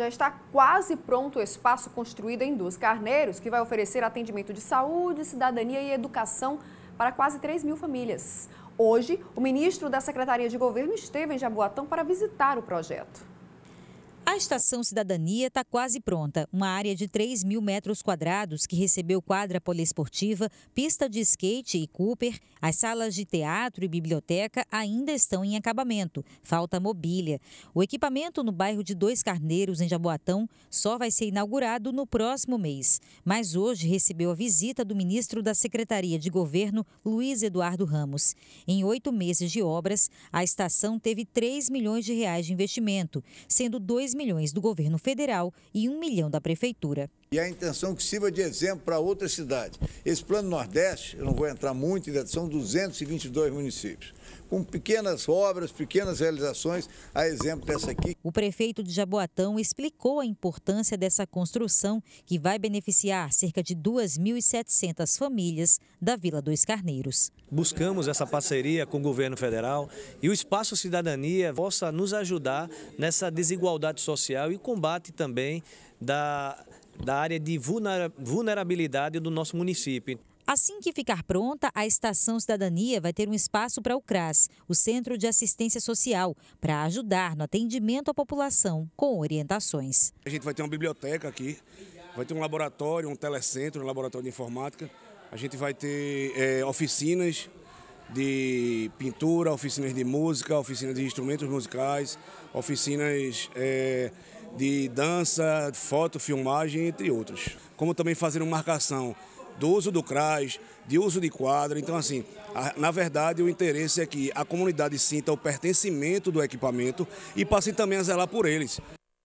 já está quase pronto o espaço construído em Dos Carneiros, que vai oferecer atendimento de saúde, cidadania e educação para quase 3 mil famílias. Hoje, o ministro da Secretaria de Governo esteve em Jaboatão para visitar o projeto estação Cidadania está quase pronta. Uma área de 3 mil metros quadrados que recebeu quadra poliesportiva, pista de skate e cooper, as salas de teatro e biblioteca ainda estão em acabamento. Falta mobília. O equipamento no bairro de Dois Carneiros, em Jaboatão, só vai ser inaugurado no próximo mês. Mas hoje recebeu a visita do ministro da Secretaria de Governo, Luiz Eduardo Ramos. Em oito meses de obras, a estação teve 3 milhões de reais de investimento, sendo 2 milhões milhões do governo federal e 1 milhão da prefeitura e a intenção é que sirva de exemplo para outras cidades. Esse Plano Nordeste, eu não vou entrar muito, são 222 municípios, com pequenas obras, pequenas realizações, a exemplo dessa aqui. O prefeito de Jaboatão explicou a importância dessa construção, que vai beneficiar cerca de 2.700 famílias da Vila dos Carneiros. Buscamos essa parceria com o governo federal e o Espaço Cidadania possa nos ajudar nessa desigualdade social e combate também da da área de vulnerabilidade do nosso município. Assim que ficar pronta, a Estação Cidadania vai ter um espaço para o CRAS, o Centro de Assistência Social, para ajudar no atendimento à população com orientações. A gente vai ter uma biblioteca aqui, vai ter um laboratório, um telecentro, um laboratório de informática. A gente vai ter é, oficinas de pintura, oficinas de música, oficinas de instrumentos musicais, oficinas é, de dança, foto, filmagem, entre outros. Como também fazendo marcação do uso do CRAS, de uso de quadra. Então, assim, a, na verdade, o interesse é que a comunidade sinta o pertencimento do equipamento e passe também a zelar por eles.